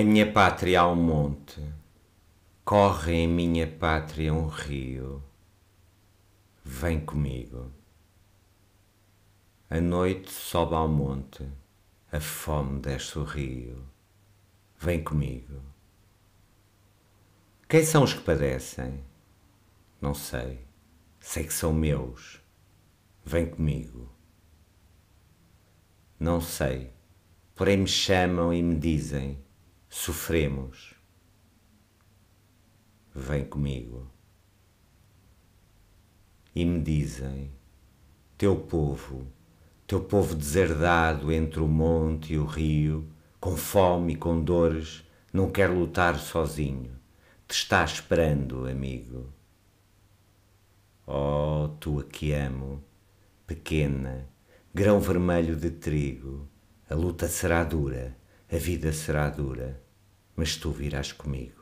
A minha pátria há um monte, corre em minha pátria um rio. Vem comigo. A noite sobe ao monte, a fome desce o rio. Vem comigo. Quem são os que padecem? Não sei. Sei que são meus. Vem comigo. Não sei, porém me chamam e me dizem sofremos. Vem comigo. E me dizem, teu povo, teu povo deserdado entre o monte e o rio, com fome e com dores, não quer lutar sozinho. Te está esperando, amigo. Oh, tu a que amo, pequena, grão vermelho de trigo, a luta será dura a vida será dura, mas tu virás comigo.